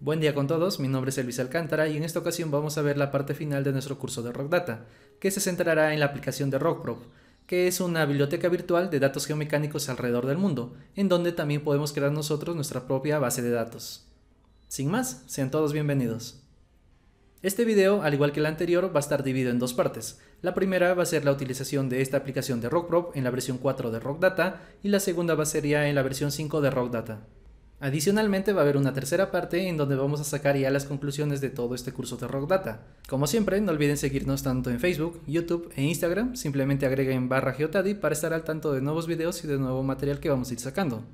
Buen día con todos, mi nombre es Elvis Alcántara y en esta ocasión vamos a ver la parte final de nuestro curso de Rock Data, que se centrará en la aplicación de RockProp, que es una biblioteca virtual de datos geomecánicos alrededor del mundo, en donde también podemos crear nosotros nuestra propia base de datos. Sin más, sean todos bienvenidos. Este video, al igual que el anterior, va a estar dividido en dos partes. La primera va a ser la utilización de esta aplicación de RockProp en la versión 4 de Rockdata y la segunda va a ser ya en la versión 5 de Rockdata. Data. Adicionalmente va a haber una tercera parte en donde vamos a sacar ya las conclusiones de todo este curso de Rock Data. Como siempre, no olviden seguirnos tanto en Facebook, YouTube e Instagram, simplemente agreguen barra Geotadi para estar al tanto de nuevos videos y de nuevo material que vamos a ir sacando.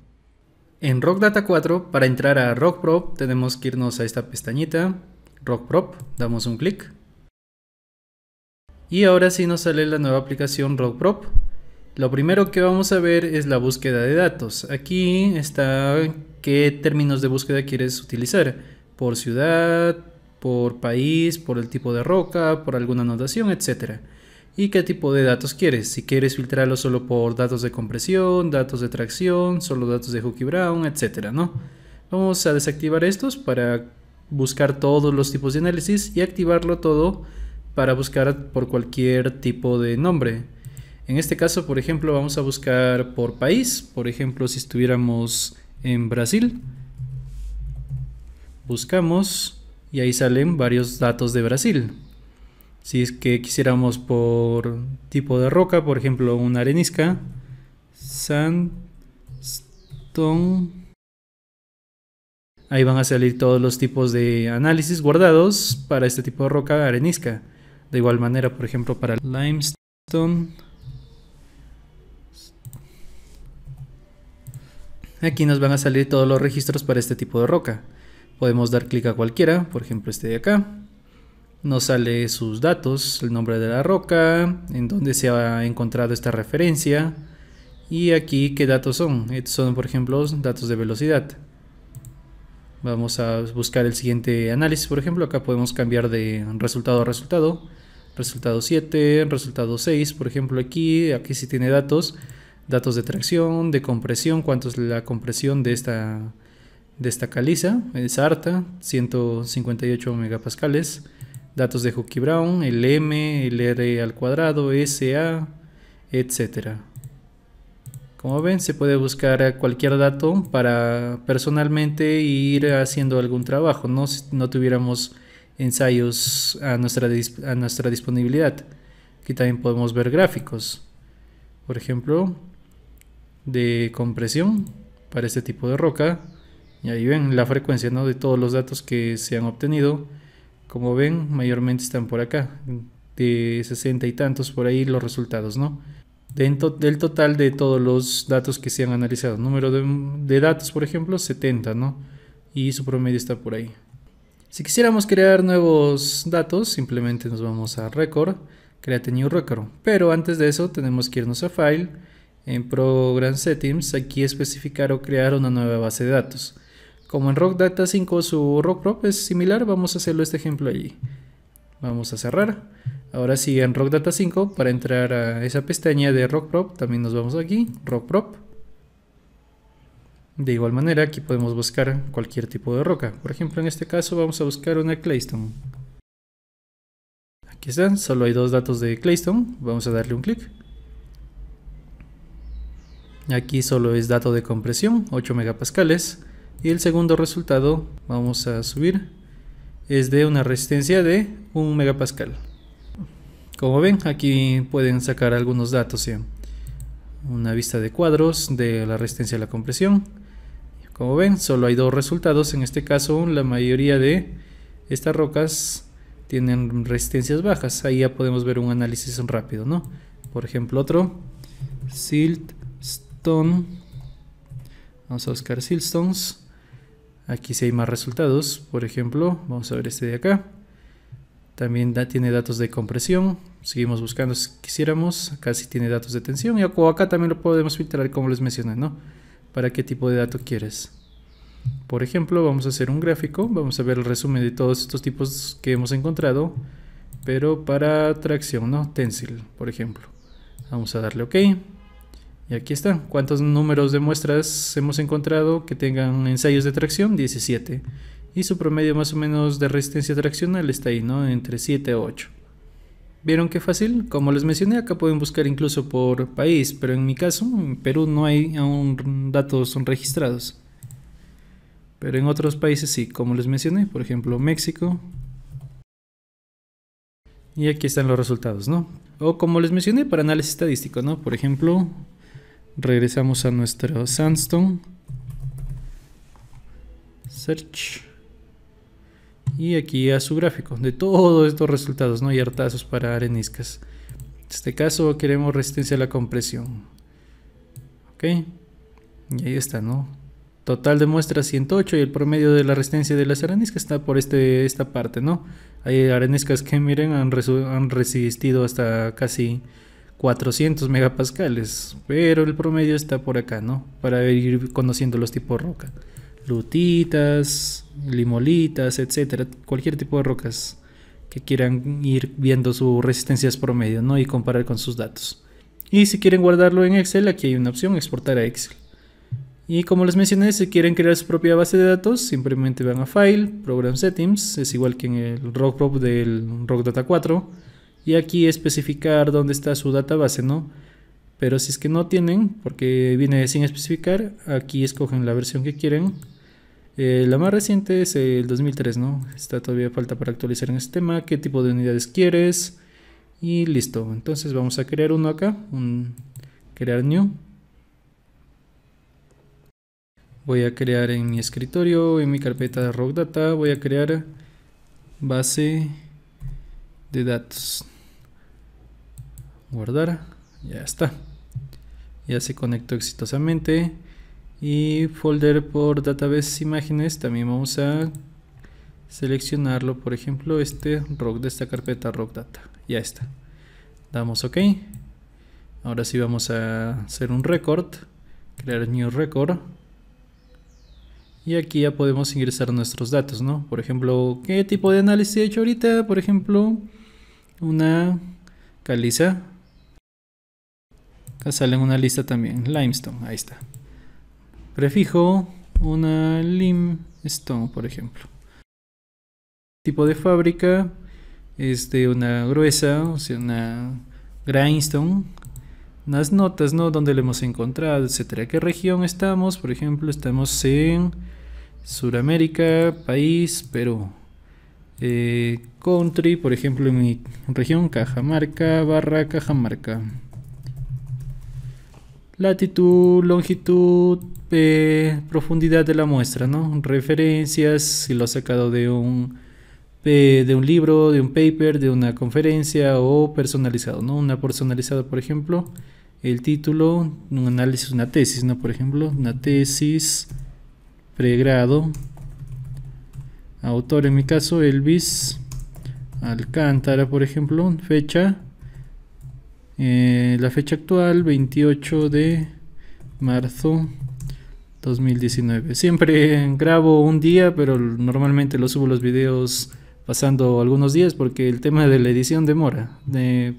En Rock Data 4, para entrar a Rock tenemos que irnos a esta pestañita, Rock damos un clic. Y ahora sí nos sale la nueva aplicación Rock Lo primero que vamos a ver es la búsqueda de datos. Aquí está qué términos de búsqueda quieres utilizar. Por ciudad, por país, por el tipo de roca, por alguna notación etc. Y qué tipo de datos quieres. Si quieres filtrarlo solo por datos de compresión, datos de tracción, solo datos de Hooky Brown, etc. ¿no? Vamos a desactivar estos para buscar todos los tipos de análisis y activarlo todo para buscar por cualquier tipo de nombre. En este caso, por ejemplo, vamos a buscar por país. Por ejemplo, si estuviéramos en Brasil. Buscamos y ahí salen varios datos de Brasil. Si es que quisiéramos por tipo de roca, por ejemplo una arenisca, sandstone, ahí van a salir todos los tipos de análisis guardados para este tipo de roca arenisca. De igual manera, por ejemplo, para limestone, Aquí nos van a salir todos los registros para este tipo de roca. Podemos dar clic a cualquiera, por ejemplo este de acá. Nos sale sus datos, el nombre de la roca, en dónde se ha encontrado esta referencia. Y aquí qué datos son. Estos son por ejemplo datos de velocidad. Vamos a buscar el siguiente análisis, por ejemplo, acá podemos cambiar de resultado a resultado. Resultado 7, resultado 6, por ejemplo, aquí, aquí sí tiene datos datos de tracción, de compresión, cuánto es la compresión de esta, de esta caliza, es harta, 158 megapascales, datos de Huckie Brown, el M, el R al cuadrado, SA, etc. Como ven, se puede buscar cualquier dato para personalmente ir haciendo algún trabajo, no si no tuviéramos ensayos a nuestra, a nuestra disponibilidad. Aquí también podemos ver gráficos. Por ejemplo, de compresión para este tipo de roca y ahí ven la frecuencia ¿no? de todos los datos que se han obtenido como ven mayormente están por acá de 60 y tantos por ahí los resultados ¿no? Dentro del total de todos los datos que se han analizado número de, datos por ejemplo 70 ¿no? y su promedio está por ahí si quisiéramos crear nuevos datos simplemente nos vamos a record create new record pero antes de eso tenemos que irnos a file en Program Settings aquí especificar o crear una nueva base de datos. Como en Rock Data 5 su Rock Prop es similar, vamos a hacerlo este ejemplo allí. Vamos a cerrar. Ahora sí, en Rock Data 5, para entrar a esa pestaña de Rock Prop, también nos vamos aquí, Rock Prop. De igual manera, aquí podemos buscar cualquier tipo de roca. Por ejemplo, en este caso vamos a buscar una Claystone. Aquí están, solo hay dos datos de Claystone. Vamos a darle un clic. Aquí solo es dato de compresión, 8 megapascales. Y el segundo resultado, vamos a subir, es de una resistencia de 1 megapascal. Como ven, aquí pueden sacar algunos datos. Una vista de cuadros de la resistencia a la compresión. Como ven, solo hay dos resultados. En este caso, la mayoría de estas rocas tienen resistencias bajas. Ahí ya podemos ver un análisis rápido, ¿no? Por ejemplo, otro. Silt Vamos a buscar Silstones. Aquí si hay más resultados. Por ejemplo, vamos a ver este de acá. También tiene datos de compresión. Seguimos buscando si quisiéramos. Acá sí tiene datos de tensión. Y acá también lo podemos filtrar como les mencioné, ¿no? Para qué tipo de dato quieres. Por ejemplo, vamos a hacer un gráfico. Vamos a ver el resumen de todos estos tipos que hemos encontrado. Pero para tracción, ¿no? Tensil, por ejemplo. Vamos a darle OK. Y aquí está. ¿Cuántos números de muestras hemos encontrado que tengan ensayos de tracción? 17. Y su promedio más o menos de resistencia traccional está ahí, ¿no? Entre 7 a 8. ¿Vieron qué fácil? Como les mencioné, acá pueden buscar incluso por país, pero en mi caso, en Perú no hay aún datos registrados. Pero en otros países sí, como les mencioné, por ejemplo México. Y aquí están los resultados, ¿no? O como les mencioné, para análisis estadístico, ¿no? Por ejemplo, Regresamos a nuestro sandstone. Search. Y aquí a su gráfico de todos estos resultados, ¿no? hay hartazos para areniscas. En este caso queremos resistencia a la compresión. Ok. Y ahí está, ¿no? Total de muestra 108 y el promedio de la resistencia de las areniscas está por este, esta parte, ¿no? Hay areniscas que miren han, han resistido hasta casi 400 megapascales, pero el promedio está por acá, ¿no? Para ir conociendo los tipos de roca. Lutitas, limolitas, etcétera, cualquier tipo de rocas que quieran ir viendo sus resistencias promedio, ¿no? Y comparar con sus datos. Y si quieren guardarlo en Excel, aquí hay una opción, exportar a Excel. Y como les mencioné, si quieren crear su propia base de datos, simplemente van a File, Program Settings, es igual que en el RockProp del Rock Data 4 y aquí especificar dónde está su database, ¿no? Pero si es que no tienen, porque viene sin especificar, aquí escogen la versión que quieren. Eh, la más reciente es el 2003, ¿no? Está todavía falta para actualizar en este tema, qué tipo de unidades quieres y listo. Entonces vamos a crear uno acá, un crear new. Voy a crear en mi escritorio, en mi carpeta de Rock Data, voy a crear base de datos guardar ya está ya se conectó exitosamente y folder por database imágenes también vamos a seleccionarlo por ejemplo este rock de esta carpeta rock data ya está damos ok ahora sí vamos a hacer un record crear new record y aquí ya podemos ingresar nuestros datos no por ejemplo qué tipo de análisis he hecho ahorita por ejemplo una caliza Salen una lista también. Limestone, ahí está. Prefijo una limestone, por ejemplo. Tipo de fábrica, este, una gruesa, o sea, una grindstone. Unas notas, ¿no? Donde le hemos encontrado, etcétera. ¿Qué región estamos? Por ejemplo, estamos en Sudamérica, país, Perú. Eh, country, por ejemplo, en mi región, Cajamarca, barra Cajamarca latitud, longitud, eh, profundidad de la muestra, ¿no? Referencias, si lo ha sacado de un, eh, de un libro, de un paper, de una conferencia o personalizado, ¿no? Una personalizada, por ejemplo, el título, un análisis, una tesis, ¿no? Por ejemplo, una tesis, pregrado, autor, en mi caso, Elvis Alcántara, por ejemplo, fecha, eh, la fecha actual, 28 de marzo 2019. Siempre grabo un día, pero normalmente lo subo los videos pasando algunos días porque el tema de la edición demora.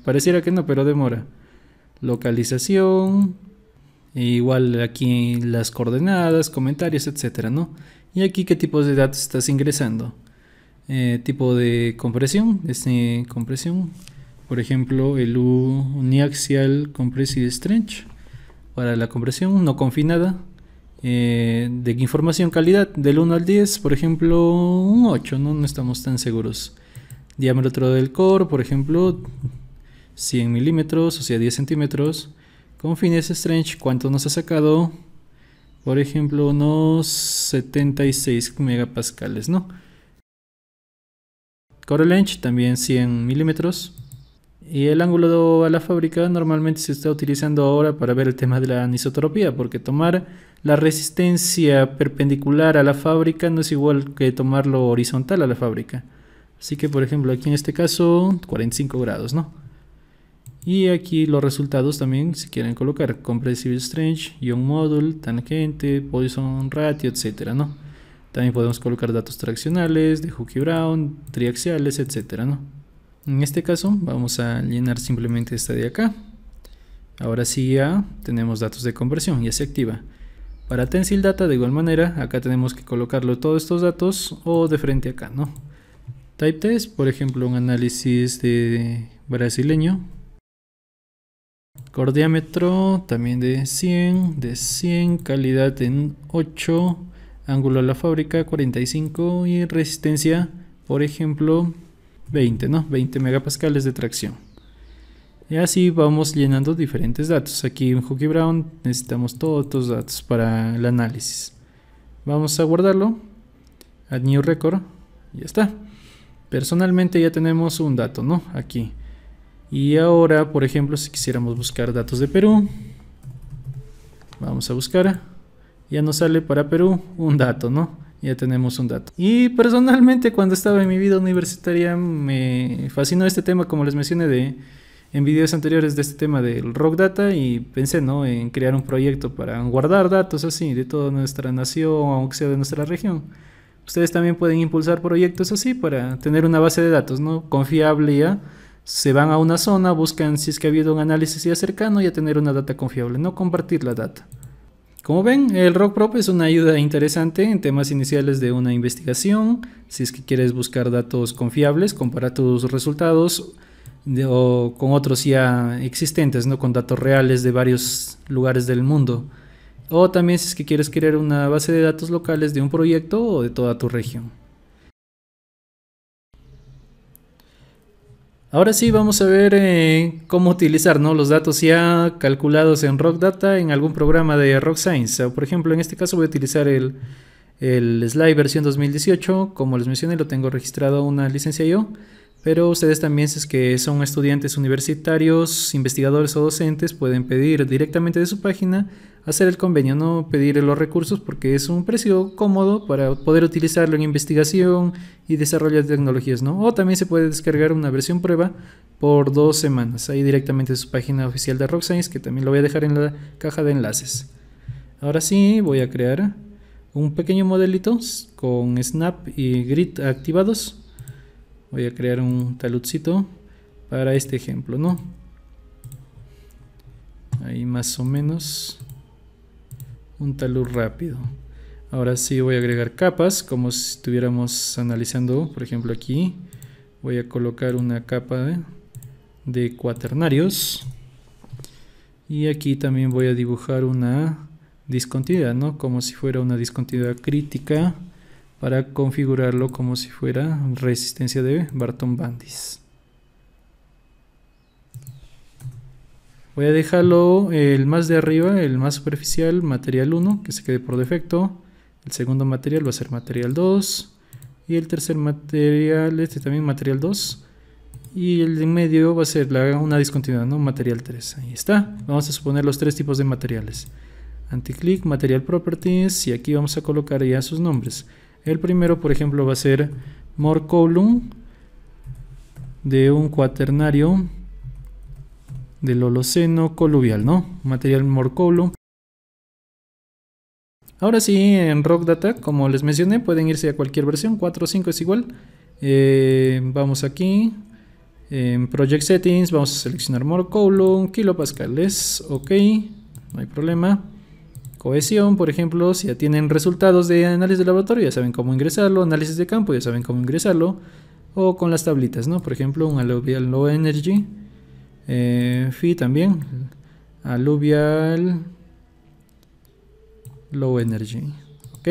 pareciera que no, pero demora. Localización, e igual aquí las coordenadas, comentarios, etcétera, ¿no? Y aquí qué tipos de datos estás ingresando. Eh, tipo de compresión, este, compresión, por ejemplo, el uniaxial compressive strength para la compresión no confinada. Eh, de información calidad del 1 al 10, por ejemplo, un 8, ¿no? no estamos tan seguros. Diámetro del core, por ejemplo, 100 milímetros, o sea, 10 centímetros. Con fines Strange, ¿cuánto nos ha sacado? Por ejemplo, unos 76 megapascales, ¿no? Core length, también 100 milímetros. Y el ángulo a la fábrica normalmente se está utilizando ahora para ver el tema de la anisotropía, porque tomar la resistencia perpendicular a la fábrica no es igual que tomarlo horizontal a la fábrica. Así que por ejemplo aquí en este caso 45 grados, ¿no? Y aquí los resultados también si quieren colocar compressive strange, Young module, tangente, Poisson ratio, etcétera, ¿no? También podemos colocar datos traccionales, de Hooke-Brown, triaxiales, etcétera, ¿no? En este caso vamos a llenar simplemente esta de acá. Ahora sí ya tenemos datos de conversión, ya se activa. Para Tensil Data de igual manera, acá tenemos que colocarlo todos estos datos o de frente acá, ¿no? Type Test, por ejemplo, un análisis de brasileño. Cordiámetro también de 100, de 100, calidad en 8, ángulo a la fábrica 45 y resistencia, por ejemplo, 20, ¿no? 20 megapascales de tracción. Y así vamos llenando diferentes datos. Aquí en Hookie Brown necesitamos todos estos datos para el análisis. Vamos a guardarlo. Add new record. Ya está. Personalmente ya tenemos un dato, ¿no? Aquí. Y ahora, por ejemplo, si quisiéramos buscar datos de Perú. Vamos a buscar. Ya nos sale para Perú un dato, ¿no? ya tenemos un dato. Y personalmente cuando estaba en mi vida universitaria me fascinó este tema, como les mencioné de, en videos anteriores de este tema del rock data y pensé ¿no? en crear un proyecto para guardar datos así de toda nuestra nación, aunque sea de nuestra región. Ustedes también pueden impulsar proyectos así para tener una base de datos ¿no? confiable ya se van a una zona, buscan si es que ha habido un análisis ya cercano y tener una data confiable, no compartir la data. Como ven, el rock es una ayuda interesante en temas iniciales de una investigación. Si es que quieres buscar datos confiables, compara tus resultados o con otros ya existentes, ¿no? con datos reales de varios lugares del mundo. O también si es que quieres crear una base de datos locales de un proyecto o de toda tu región. Ahora sí vamos a ver eh, cómo utilizar los datos ya calculados en Rock Data en algún programa de Rock Science. Por ejemplo, en este caso voy a utilizar el, el Slide versión 2018. Como les mencioné, lo tengo registrado una licencia yo. Pero ustedes también, si es que son estudiantes universitarios, investigadores o docentes, pueden pedir directamente de su página hacer el convenio, no pedir los recursos porque es un precio cómodo para poder utilizarlo en investigación y desarrollo de tecnologías, O también se puede descargar una versión prueba por dos semanas, ahí directamente de su página oficial de RockScience que también lo voy a dejar en la caja de enlaces. Ahora sí, voy a crear un pequeño modelito con Snap y Grid activados voy a crear un taludcito para este ejemplo, ¿no? Ahí más o menos un talud rápido. Ahora sí voy a agregar capas, como si estuviéramos analizando, por ejemplo aquí voy a colocar una capa de, cuaternarios y aquí también voy a dibujar una discontinuidad, ¿no? Como si fuera una discontinuidad crítica para configurarlo como si fuera resistencia de Barton Bandis. Voy a dejarlo eh, el más de arriba, el más superficial, material 1, que se quede por defecto. El segundo material va a ser material 2. Y el tercer material, este también material 2. Y el de medio va a ser la, una discontinuidad, ¿no? Material 3. Ahí está. Vamos a suponer los tres tipos de materiales. Anticlick, material properties y aquí vamos a colocar ya sus nombres. El primero, por ejemplo, va a ser more column de un cuaternario del Holoceno coluvial, ¿no? Material more Ahora sí, en Rock Data, como les mencioné, pueden irse a cualquier versión, 4 o 5 es igual. Eh, vamos aquí, en Project Settings, vamos a seleccionar More Column, kilopascales, ok, no hay problema. Cohesión, por ejemplo, si ya tienen resultados de análisis de laboratorio, ya saben cómo ingresarlo, análisis de campo, ya saben cómo ingresarlo, o con las tablitas, ¿no? Por ejemplo, un aluvial low energy, eh, phi también, aluvial low energy, ¿ok?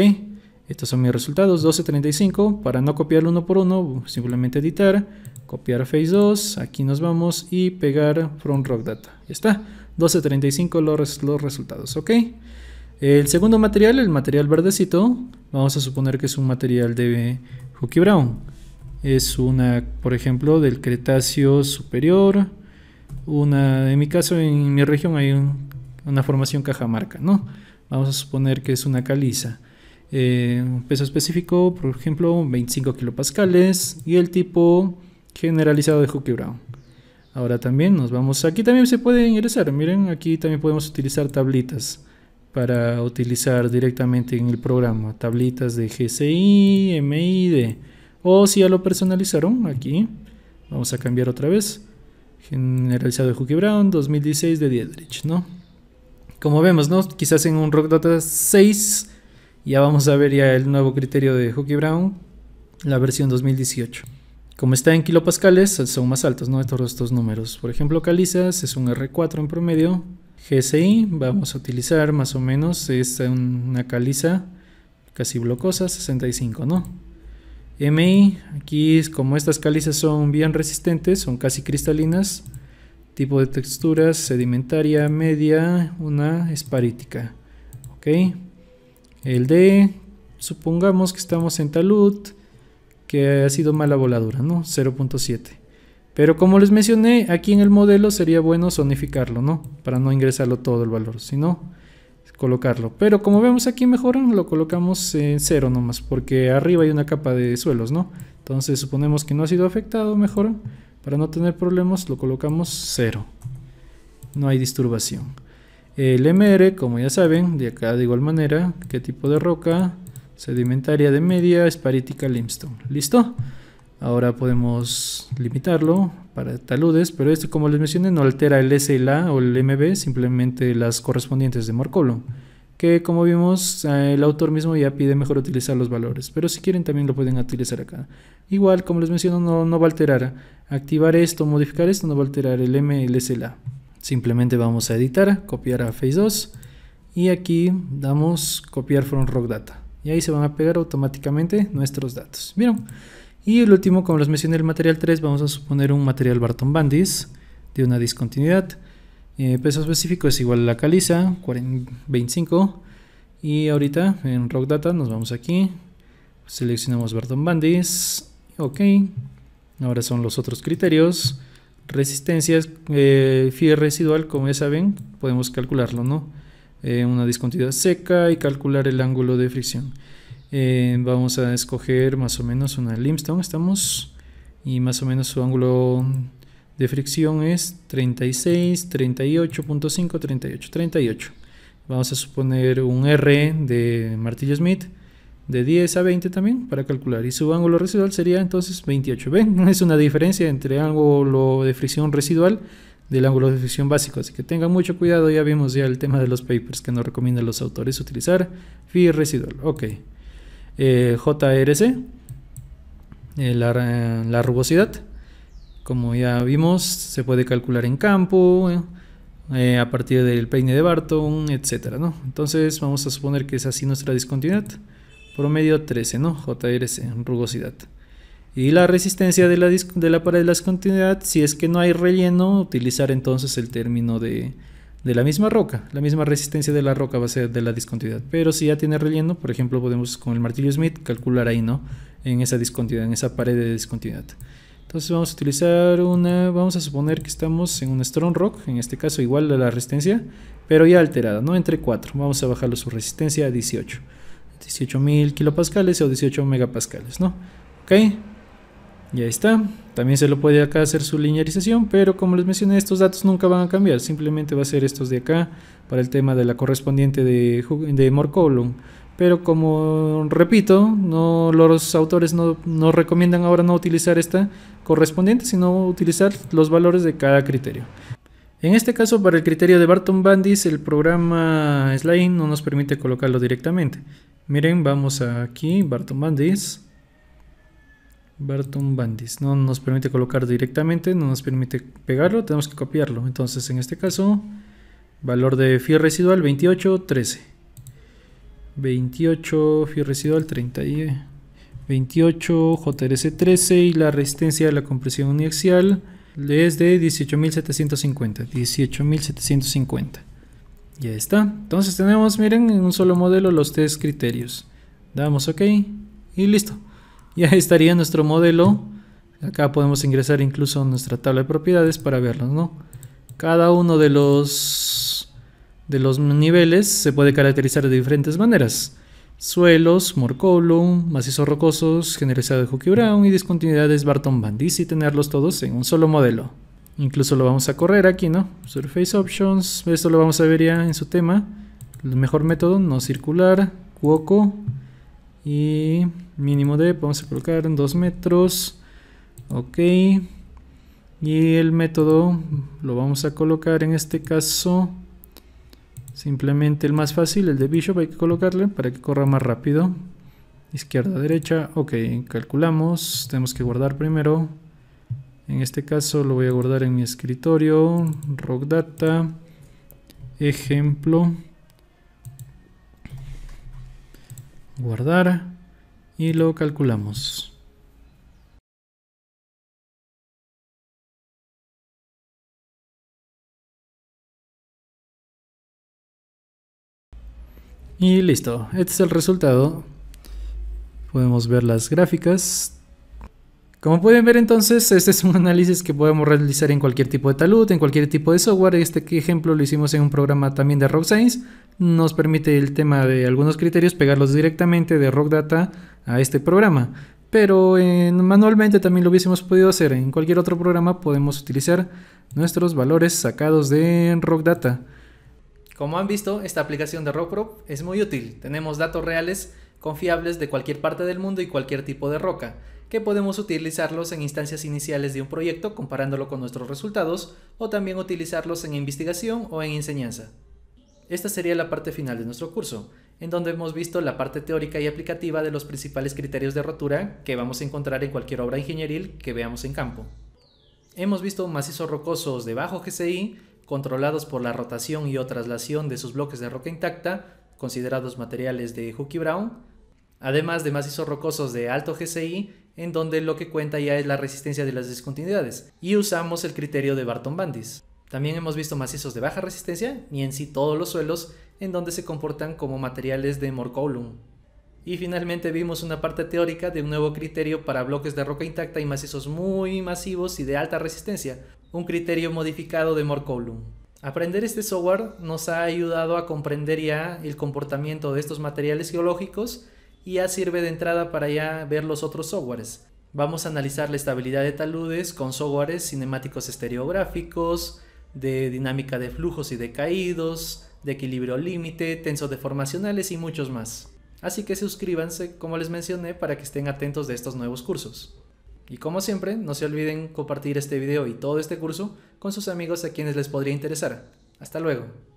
Estos son mis resultados, 1235, para no copiarlo uno por uno, simplemente editar, copiar phase 2, aquí nos vamos y pegar from rock data, ya está, 1235 los, los resultados, ¿ok? El segundo material, el material verdecito, vamos a suponer que es un material de Huckie Brown. Es una, por ejemplo, del Cretáceo superior. Una, en mi caso, en mi región hay una formación Cajamarca, ¿no? Vamos a suponer que es una caliza. Eh, un peso específico, por ejemplo, 25 kilopascales y el tipo generalizado de Huckie Brown. Ahora también nos vamos, aquí también se puede ingresar, miren, aquí también podemos utilizar tablitas para utilizar directamente en el programa tablitas de GCI, MID o si ya lo personalizaron aquí vamos a cambiar otra vez generalizado de Huckie Brown 2016 de Diedrich ¿no? como vemos ¿no? quizás en un Rock Data 6 ya vamos a ver ya el nuevo criterio de Huckie Brown la versión 2018 como está en kilopascales, son más altos ¿no? estos, estos números. Por ejemplo, calizas es un R4 en promedio, GSI vamos a utilizar más o menos es una caliza casi blocosa 65 no MI aquí como estas calizas son bien resistentes son casi cristalinas tipo de texturas sedimentaria media una esparítica ok el D supongamos que estamos en talud que ha sido mala voladura no 0.7 pero como les mencioné, aquí en el modelo sería bueno zonificarlo, ¿no? Para no ingresarlo todo el valor, sino colocarlo. Pero como vemos aquí mejor lo colocamos en cero nomás, porque arriba hay una capa de suelos, ¿no? Entonces suponemos que no ha sido afectado, mejor. Para no tener problemas lo colocamos cero. No hay disturbación. El MR, como ya saben, de acá de igual manera, qué tipo de roca, sedimentaria de media, esparítica limestone. ¿Listo? Ahora podemos limitarlo para taludes, pero esto como les mencioné no altera el S o el MB, simplemente las correspondientes de Marcolo, que como vimos eh, el autor mismo ya pide mejor utilizar los valores, pero si quieren también lo pueden utilizar acá. Igual como les menciono no, va a alterar, activar esto, modificar esto no va a alterar el M, el S Simplemente vamos a editar, copiar a Face 2 y aquí damos copiar from rock data y ahí se van a pegar automáticamente nuestros datos. ¿Vieron? Y el último, como les mencioné, el material 3, vamos a suponer un material Barton Bandis de una discontinuidad. Eh, peso específico es igual a la caliza, 25. Y ahorita en Rock Data nos vamos aquí, seleccionamos Barton Bandis, ok. Ahora son los otros criterios. Resistencias, eh, residual, como ya saben, podemos calcularlo, ¿no? Eh, una discontinuidad seca y calcular el ángulo de fricción. Eh, vamos a escoger más o menos una limestone, estamos, y más o menos su ángulo de fricción es 36, 38.5, 38, 38. Vamos a suponer un R de martillo Smith de 10 a 20 también para calcular. Y su ángulo residual sería entonces 28. ¿Ven? Es una diferencia entre ángulo de fricción residual del ángulo de fricción básico. Así que tengan mucho cuidado. Ya vimos ya el tema de los papers que nos recomiendan los autores utilizar. Phi residual. Ok. Eh, JRC, eh, eh, la, rugosidad. Como ya vimos, se puede calcular en campo, a partir del peine de Barton, etc. Entonces vamos a suponer que es así nuestra discontinuidad. Promedio 13, ¿no? JRC, rugosidad. Y la resistencia de de la pared de la discontinuidad, si es que no hay relleno, utilizar entonces el término de de la misma roca. La misma resistencia de la roca va a ser de la discontinuidad. Pero si ya tiene relleno, por ejemplo, podemos con el martillo Smith calcular ahí, ¿no? En esa discontinuidad, en esa pared de discontinuidad. Entonces vamos a utilizar una, vamos a suponer que estamos en un Strong Rock, en este caso igual a la resistencia, pero ya alterada, ¿no? Entre 4, vamos a bajarlo su resistencia a 18. 18.000 kilopascales o 18 megapascales, ¿no? ¿Ok? Ya está. También se lo puede acá hacer su linearización, pero como les mencioné, estos datos nunca van a cambiar. Simplemente va a ser estos de acá para el tema de la correspondiente de, de more column. Pero como repito, los autores no, recomiendan ahora no utilizar esta correspondiente, sino utilizar los valores de cada criterio. En este caso, para el criterio de Barton Bandis, el programa Slime no nos permite colocarlo directamente. Miren, vamos aquí, Barton Bandis. Barton Bandis. No nos permite colocar directamente, no nos permite pegarlo, tenemos que copiarlo. Entonces en este caso, valor de FI residual 28, 13. 28 FI residual 30 28 JRC 13 y la resistencia de la compresión uniaxial es de 18.750. 18.750. Ya está. Entonces tenemos, miren, en un solo modelo los tres criterios. Damos OK y listo. Y ahí estaría nuestro modelo. Acá podemos ingresar incluso nuestra tabla de propiedades para verlos, ¿no? Cada uno de los, de los niveles se puede caracterizar de diferentes maneras. Suelos, more column, macizos rocosos, generalizado de Hooky Brown y discontinuidades Barton Bandis y tenerlos todos en un solo modelo. Incluso lo vamos a correr aquí, ¿no? Surface Options, esto lo vamos a ver ya en su tema. El mejor método, no circular, Cuoco, y mínimo de vamos a colocar en 2 metros ok y el método lo vamos a colocar en este caso simplemente el más fácil el de bishop hay que colocarle para que corra más rápido izquierda derecha ok calculamos tenemos que guardar primero en este caso lo voy a guardar en mi escritorio rock data ejemplo guardar y lo calculamos. Y listo, este es el resultado. Podemos ver las gráficas, como pueden ver entonces, este es un análisis que podemos realizar en cualquier tipo de talud, en cualquier tipo de software. Este ejemplo lo hicimos en un programa también de Rock Nos permite el tema de algunos criterios pegarlos directamente de RockData Data a este programa. Pero manualmente también lo hubiésemos podido hacer. En cualquier otro programa podemos utilizar nuestros valores sacados de RockData. Data. Como han visto, esta aplicación de RockProp es muy útil. Tenemos datos reales confiables de cualquier parte del mundo y cualquier tipo de roca, que podemos utilizarlos en instancias iniciales de un proyecto comparándolo con nuestros resultados o también utilizarlos en investigación o en enseñanza. Esta sería la parte final de nuestro curso, en donde hemos visto la parte teórica y aplicativa de los principales criterios de rotura que vamos a encontrar en cualquier obra ingenieril que veamos en campo. Hemos visto macizos rocosos de bajo GCI, controlados por la rotación y o traslación de sus bloques de roca intacta, considerados materiales de Hooke Brown, además de macizos rocosos de alto GCI, en donde lo que cuenta ya es la resistencia de las discontinuidades, y usamos el criterio de Barton-Bandis. También hemos visto macizos de baja resistencia y en sí todos los suelos, en donde se comportan como materiales de Morcolum. Y finalmente vimos una parte teórica de un nuevo criterio para bloques de roca intacta y macizos muy masivos y de alta resistencia, un criterio modificado de Morcolum. Aprender este software nos ha ayudado a comprender ya el comportamiento de estos materiales geológicos y ya sirve de entrada para ya ver los otros softwares. Vamos a analizar la estabilidad de taludes con softwares cinemáticos estereográficos, de dinámica de flujos y de caídos, de equilibrio límite, tensos deformacionales y muchos más. Así que suscríbanse, como les mencioné, para que estén atentos de estos nuevos cursos. Y como siempre, no se olviden compartir este video y todo este curso con sus amigos a quienes les podría interesar. Hasta luego.